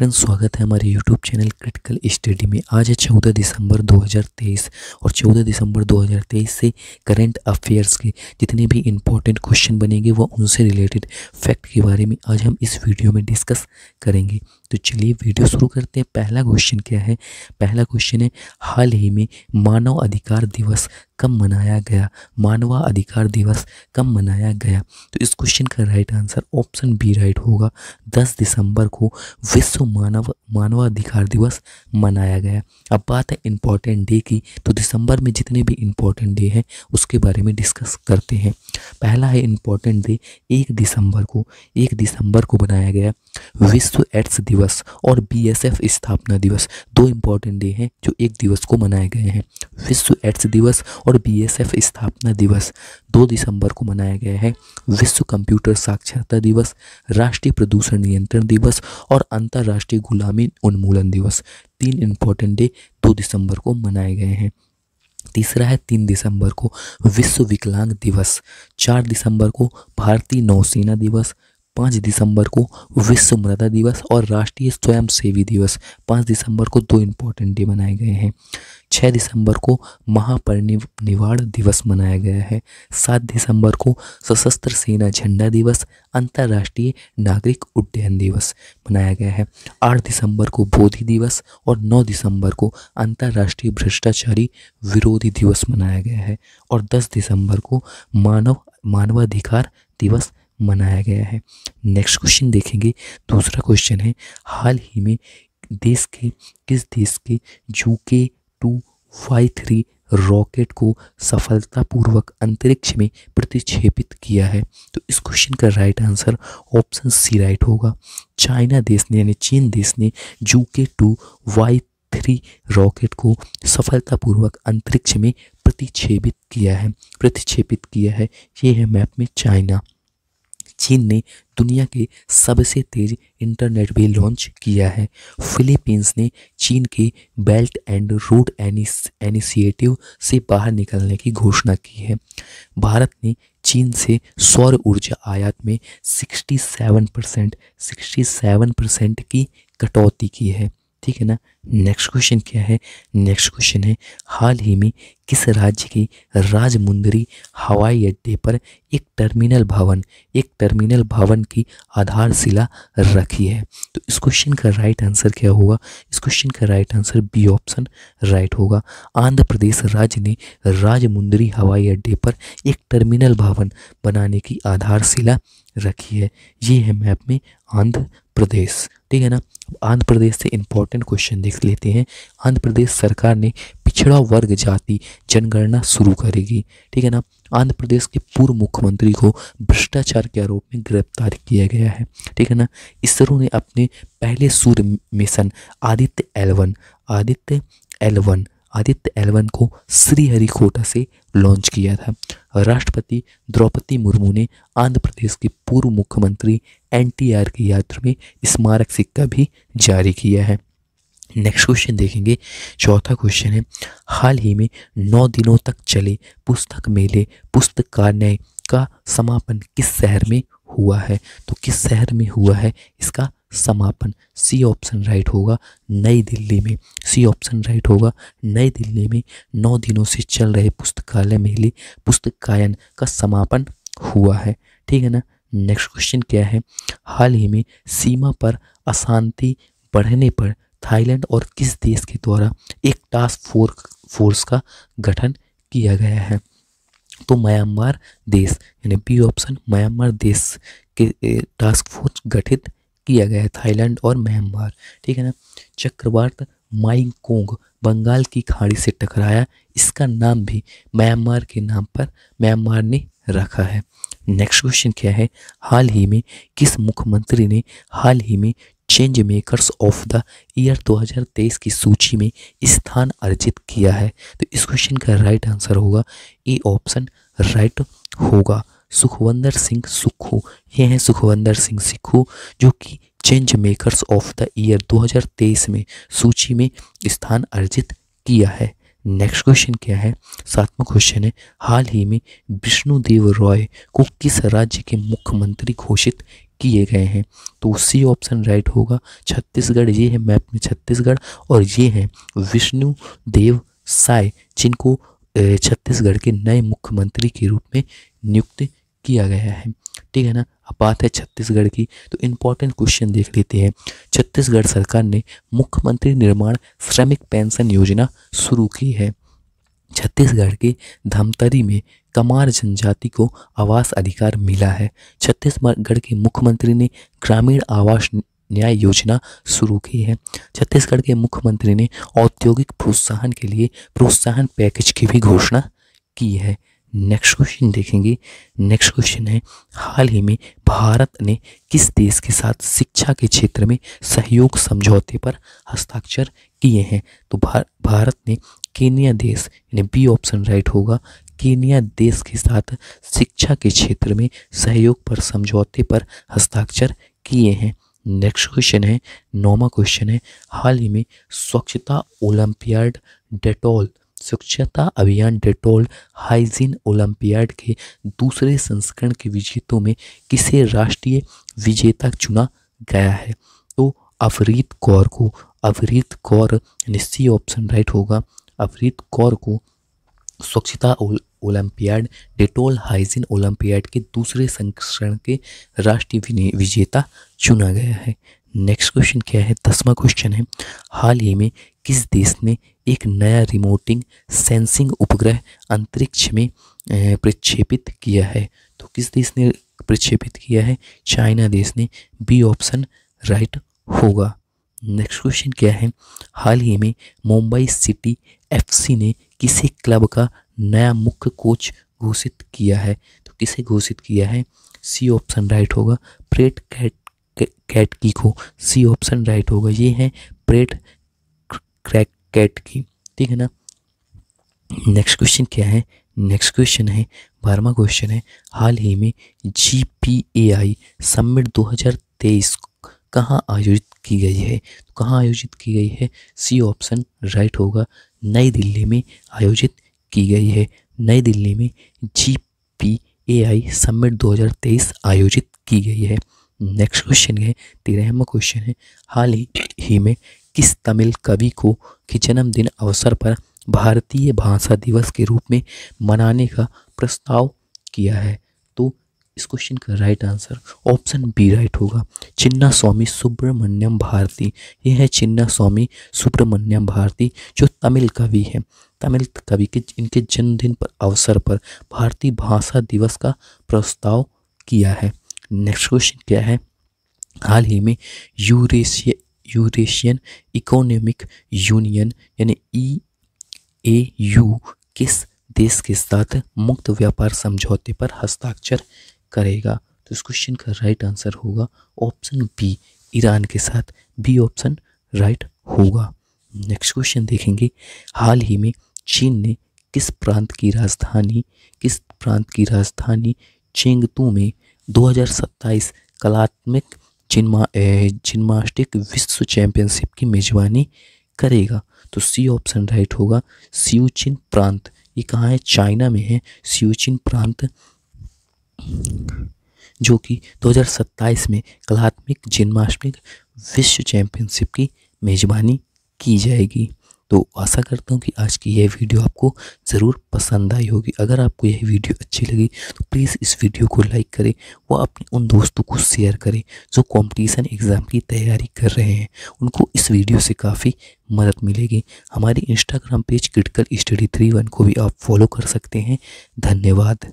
friends स्वागत है हमारे यूट्यूब चैनल क्रिटिकल स्टडी में आज है चौदह दिसंबर 2023 और 14 दिसंबर 2023 से करंट अफेयर्स के जितने भी इम्पोर्टेंट क्वेश्चन बनेंगे वो उनसे रिलेटेड फैक्ट के बारे में आज हम इस वीडियो में डिस्कस करेंगे तो चलिए वीडियो शुरू करते हैं पहला क्वेश्चन क्या है पहला क्वेश्चन है हाल ही में मानव अधिकार दिवस कब मनाया गया मानवाधिकार दिवस कब मनाया गया तो इस क्वेश्चन का right answer option B right होगा 10 दिसंबर को विश्व मानव मानवाधिकार दिवस मनाया गया अब बात है इम्पॉर्टेंट डे की तो दिसंबर में जितने भी इम्पॉर्टेंट डे हैं उसके बारे में डिस्कस करते हैं पहला है इम्पॉर्टेंट डे एक दिसंबर को एक दिसंबर को बनाया गया विश्व एड्स दिवस और बी स्थापना दिवस दो इम्पॉर्टेंट डे हैं जो एक दिवस को मनाए गए हैं विश्व एड्स दिवस और बीएसएफ स्थापना दिवस 2 दिसंबर को मनाया गया है विश्व कंप्यूटर साक्षरता दिवस राष्ट्रीय प्रदूषण नियंत्रण दिवस और अंतर्राष्ट्रीय गुलामी उन्मूलन दिवस तीन इंपॉर्टेंट डे 2 दिसंबर को मनाए गए हैं तीसरा है तीन दिसंबर को विश्व विकलांग दिवस चार दिसंबर को भारतीय नौसेना दिवस पाँच दिसंबर को विश्व मृदा दिवस और राष्ट्रीय स्वयंसेवी दिवस पाँच दिसंबर को दो इम्पोर्टेंट डे मनाए गए हैं छः दिसंबर को महापरिनिर्वाण दिवस मनाया गया है सात दिसंबर को सशस्त्र सेना झंडा दिवस अंतर्राष्ट्रीय नागरिक उड्डयन दिवस मनाया गया है आठ दिसंबर को बोधि दिवस और नौ दिसंबर को अंतर्राष्ट्रीय भ्रष्टाचारी विरोधी दिवस मनाया गया है और दस दिसंबर को मानव मानवाधिकार दिवस मनाया गया है नेक्स्ट क्वेश्चन देखेंगे दूसरा क्वेश्चन है हाल ही में देश के किस देश के जू के टू वाई थ्री रॉकेट को सफलतापूर्वक अंतरिक्ष में प्रतिक्षेपित किया है तो इस क्वेश्चन का right answer option C right होगा चाइना देश ने यानी चीन देश ने जू के टू वाई थ्री रॉकेट को सफलतापूर्वक अंतरिक्ष में प्रतिक्षेपित किया है प्रतिक्षेपित किया है ये है मैप में चाइना चीन ने दुनिया के सबसे तेज इंटरनेट भी लॉन्च किया है फिलीपींस ने चीन के बेल्ट एंड रोड इनिशिएटिव से बाहर निकलने की घोषणा की है भारत ने चीन से सौर ऊर्जा आयात में 67 परसेंट सिक्सटी परसेंट की कटौती की है ठीक है ना नेक्स्ट क्वेश्चन क्या है नेक्स्ट क्वेश्चन है हाल ही में किस राज्य के राजमुंदरी हवाई अड्डे पर एक टर्मिनल भवन एक टर्मिनल भवन की आधारशिला रखी है तो इस क्वेश्चन का राइट आंसर क्या होगा इस क्वेश्चन का right answer B option right होगा आंध्र प्रदेश राज्य ने राजमुंदरी हवाई अड्डे पर एक टर्मिनल भवन बनाने की आधारशिला रखी है ये है मैप में आंध्र प्रदेश ठीक है ना आंध्र प्रदेश से इम्पोर्टेंट क्वेश्चन देख लेते हैं आंध्र प्रदेश सरकार ने पिछड़ा वर्ग जाति जनगणना शुरू करेगी ठीक है ना आंध्र प्रदेश के पूर्व मुख्यमंत्री को भ्रष्टाचार के आरोप में गिरफ्तार किया गया है ठीक है ना इसरो ने अपने पहले सूर्य mission Aditya L one Aditya L one Aditya L one को श्रीहरिकोटा से लॉन्च किया था राष्ट्रपति द्रौपदी मुर्मू ने आंध्र प्रदेश के पूर्व मुख्यमंत्री एनटीआर की यात्रा में स्मारक सिक्का भी जारी किया है नेक्स्ट क्वेश्चन देखेंगे चौथा क्वेश्चन है हाल ही में नौ दिनों तक चले पुस्तक मेले पुस्तकालय का समापन किस शहर में हुआ है तो किस शहर में हुआ है इसका समापन सी ऑप्शन राइट होगा नई दिल्ली में सी ऑप्शन राइट होगा नई दिल्ली में नौ दिनों से चल रहे पुस्तकालय मेले पुस्तकायन का समापन हुआ है ठीक है ना नेक्स्ट क्वेश्चन क्या है हाल ही में सीमा पर अशांति बढ़ने पर थाईलैंड और किस देश के द्वारा एक टास्क फोर्स फोर्स का गठन किया गया है तो म्यांमार देश यानी बी ऑप्शन म्यांमार देश के टास्क फोर्स गठित किया गया है थाईलैंड और म्यांमार ठीक है ना चक्रवात माइकोंग बंगाल की खाड़ी से टकराया इसका नाम भी म्यांमार के नाम पर म्यांमार ने रखा है नेक्स्ट क्वेश्चन क्या है हाल ही में किस मुख्यमंत्री ने हाल ही में change makers of the year 2023 की सूची में स्थान अर्जित किया है तो इस क्वेश्चन का राइट आंसर होगा ए ऑप्शन राइट होगा सुखवंदर सिंह सुक्खू ये हैं सुखवंदर सिंह सिखू जो कि change makers of the year 2023 में सूची में स्थान अर्जित किया है नेक्स्ट क्वेश्चन क्या है सातवां क्वेश्चन है हाल ही में विष्णुदेव रॉय को किस राज्य के मुख्यमंत्री घोषित किए गए हैं तो सी ऑप्शन राइट होगा छत्तीसगढ़ ये है मैप में छत्तीसगढ़ और ये हैं विष्णु देव साय जिनको छत्तीसगढ़ के नए मुख्यमंत्री के रूप में नियुक्त किया गया है ठीक है ना अब बात है छत्तीसगढ़ की तो इम्पोर्टेंट क्वेश्चन देख लेते हैं छत्तीसगढ़ सरकार ने मुख्यमंत्री निर्माण श्रमिक पेंशन योजना शुरू की है छत्तीसगढ़ के धमतरी में कमार जनजाति को आवास अधिकार मिला है छत्तीसगढ़ के मुख्यमंत्री ने ग्रामीण आवास न्याय योजना शुरू की है छत्तीसगढ़ के मुख्यमंत्री ने औद्योगिक प्रोत्साहन के लिए प्रोत्साहन पैकेज की भी घोषणा की है नेक्स्ट क्वेश्चन देखेंगे नेक्स्ट क्वेश्चन है हाल ही में भारत ने किस देश के साथ शिक्षा के क्षेत्र में सहयोग समझौते पर हस्ताक्षर किए हैं तो भार, भारत ने केनिया देश यानी बी ऑप्शन राइट होगा केनिया देश के साथ शिक्षा के क्षेत्र में सहयोग पर समझौते पर हस्ताक्षर किए हैं नेक्स्ट क्वेश्चन है नौवा क्वेश्चन है हाल ही में स्वच्छता ओलंपियाड डेटॉल स्वच्छता अभियान डेटोल हाइजीन ओलंपियाड के दूसरे संस्करण के विजेतों में किसे राष्ट्रीय विजेता चुना गया है तो अवरीत कौर को अवरीत कौर निश्चित ऑप्शन राइट होगा अवरीत कौर को स्वच्छता ओलंपियाड डेटोल हाइजीन ओलंपियाड के दूसरे संस्करण के राष्ट्रीय विजेता चुना गया है नेक्स्ट क्वेश्चन क्या है दसवा क्वेश्चन है हाल ही में किस देश ने एक नया रिमोटिंग सेंसिंग उपग्रह अंतरिक्ष में प्रक्षेपित किया है तो किस देश ने प्रक्षेपित किया है चाइना देश ने बी ऑप्शन राइट होगा नेक्स्ट क्वेश्चन क्या है हाल ही में मुंबई सिटी एफसी ने किसे क्लब का नया मुख्य कोच घोषित किया है तो किसे घोषित किया है सी ऑप्शन राइट होगा प्रेट कैट कैट की को सी ऑप्शन राइट होगा ये है प्रेट क्रैक कैट की ठीक है ना नेक्स्ट क्वेश्चन क्या है नेक्स्ट क्वेश्चन है बारहवा क्वेश्चन है हाल ही में G P A I summit दो हज़ार तेईस कहाँ आयोजित की गई है तो कहाँ आयोजित की गई है सी ऑप्शन राइट होगा नई दिल्ली में आयोजित की गई है नई दिल्ली में G P A I summit तेईस आयोजित की गई है नेक्स्ट क्वेश्चन है तेरहवा क्वेश्चन है हाल ही में इस तमिल कवि को के जन्मदिन अवसर पर भारतीय भाषा दिवस के रूप में मनाने का प्रस्ताव किया है तो इस क्वेश्चन का right answer option B right होगा चिन्ना स्वामी सुब्रमण्यम भारती यह है चिन्ना स्वामी सुब्रमण्यम भारती जो तमिल कवि है तमिल कवि के इनके जन्मदिन पर अवसर पर भारतीय भाषा दिवस का प्रस्ताव किया है नेक्स्ट क्वेश्चन क्या है हाल ही में यूरेशिया यूरेशियन इकोनॉमिक यूनियन यानी ई ए यू किस देश के साथ मुक्त व्यापार समझौते पर हस्ताक्षर करेगा तो इस क्वेश्चन का राइट आंसर होगा ऑप्शन बी ईरान के साथ बी ऑप्शन राइट होगा नेक्स्ट क्वेश्चन देखेंगे हाल ही में चीन ने किस प्रांत की राजधानी किस प्रांत की राजधानी चेंगतू में 2027 कलात्मक जिन्मा जिन्मास्टिक विश्व चैंपियनशिप की मेजबानी करेगा तो सी ऑप्शन राइट होगा सियूचिन प्रांत ये कहाँ है चाइना में है सियूचिन प्रांत जो कि 2027 में कलात्मिक जन्माष्टमी विश्व चैंपियनशिप की मेज़बानी की जाएगी तो आशा करता हूँ कि आज की यह वीडियो आपको ज़रूर पसंद आई होगी अगर आपको यह वीडियो अच्छी लगी तो प्लीज़ इस वीडियो को लाइक करें व अपने उन दोस्तों को शेयर करें जो कंपटीशन एग्ज़ाम की तैयारी कर रहे हैं उनको इस वीडियो से काफ़ी मदद मिलेगी हमारे Instagram page critical study three one को भी आप फॉलो कर सकते हैं धन्यवाद